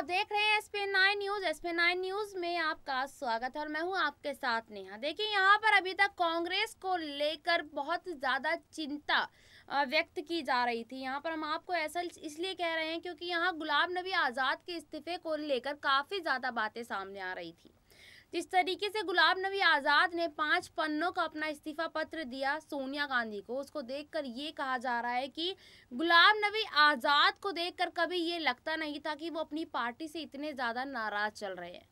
आप देख रहे हैं S P nine news S P nine news में आपका स्वागत है और मैं हूं आपके साथ नेहा देखिए यहाँ पर अभी तक कांग्रेस को लेकर बहुत ज्यादा चिंता व्यक्त की जा रही थी यहाँ पर हम आपको ऐसा इसलिए कह रहे हैं क्योंकि यहाँ गुलाम नबी आजाद के इस्तीफे को लेकर काफी ज्यादा बातें सामने आ रही थी जिस तरीके से गुलाम नबी आज़ाद ने पांच पन्नों का अपना इस्तीफा पत्र दिया सोनिया गांधी को उसको देखकर ये कहा जा रहा है कि गुलाम नबी आज़ाद को देखकर कभी ये लगता नहीं था कि वो अपनी पार्टी से इतने ज़्यादा नाराज़ चल रहे हैं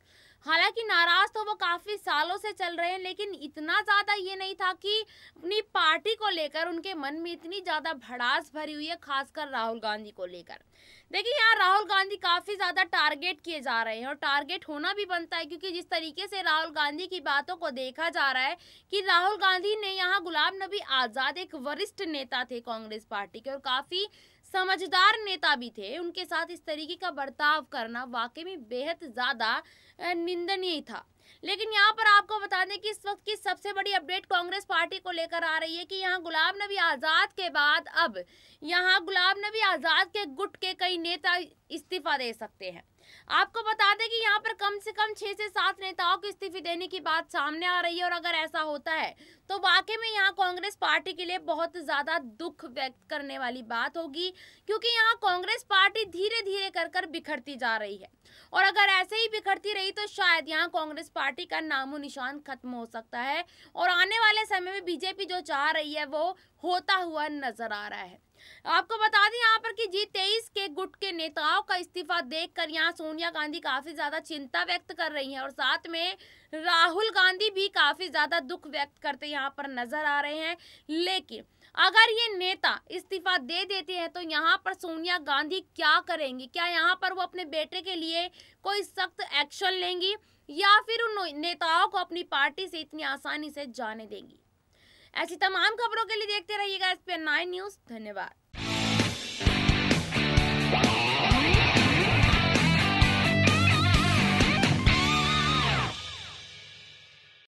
हालांकि नाराज तो वो काफ़ी सालों से चल रहे हैं लेकिन इतना ज़्यादा ये नहीं था कि अपनी पार्टी को लेकर उनके मन में इतनी ज़्यादा भड़ास भरी हुई है खासकर राहुल गांधी को लेकर देखिए यहाँ राहुल गांधी काफ़ी ज़्यादा टारगेट किए जा रहे हैं और टारगेट होना भी बनता है क्योंकि जिस तरीके से राहुल गांधी की बातों को देखा जा रहा है कि राहुल गांधी ने यहाँ गुलाम नबी आज़ाद एक वरिष्ठ नेता थे कांग्रेस पार्टी के और काफ़ी समझदार नेता भी थे उनके साथ इस तरीके का बर्ताव करना वाकई में बेहद ज़्यादा निंदनीय था लेकिन यहाँ पर आपको बता दें कि इस वक्त की सबसे बड़ी अपडेट कांग्रेस पार्टी को लेकर आ रही है कि यहाँ गुलाम नबी आज़ाद के बाद अब यहाँ गुलाम नबी आज़ाद के गुट के कई नेता इस्तीफा दे सकते हैं आपको बता दें कि यहाँ पर कम से कम छह से सात नेताओं को इस्तीफे देने की बात सामने आ रही है और अगर ऐसा होता है तो वाकई में यहाँ कांग्रेस पार्टी के लिए बहुत ज़्यादा दुख व्यक्त करने वाली बात होगी क्योंकि यहाँ कांग्रेस पार्टी धीरे धीरे कर कर बिखरती जा रही है और अगर ऐसे ही बिखरती रही तो शायद यहाँ कांग्रेस पार्टी का नामो निशान खत्म हो सकता है और आने वाले समय में बीजेपी जो चाह रही है वो होता हुआ नजर आ रहा है आपको बता गुट के नेताओं का इस्तीफा देखकर यहाँ सोनिया गांधी काफ़ी ज़्यादा चिंता व्यक्त कर रही हैं और साथ में राहुल गांधी भी काफ़ी ज़्यादा दुख व्यक्त करते यहाँ पर नज़र आ रहे हैं लेकिन अगर ये नेता इस्तीफा दे देते हैं तो यहाँ पर सोनिया गांधी क्या करेंगी क्या यहाँ पर वो अपने बेटे के लिए कोई सख्त एक्शन लेंगी या फिर उन नेताओं को अपनी पार्टी से इतनी आसानी से जाने देंगी ऐसी तमाम खबरों के लिए देखते रहिएगा एस पी नाइन न्यूज़ धन्यवाद Bye.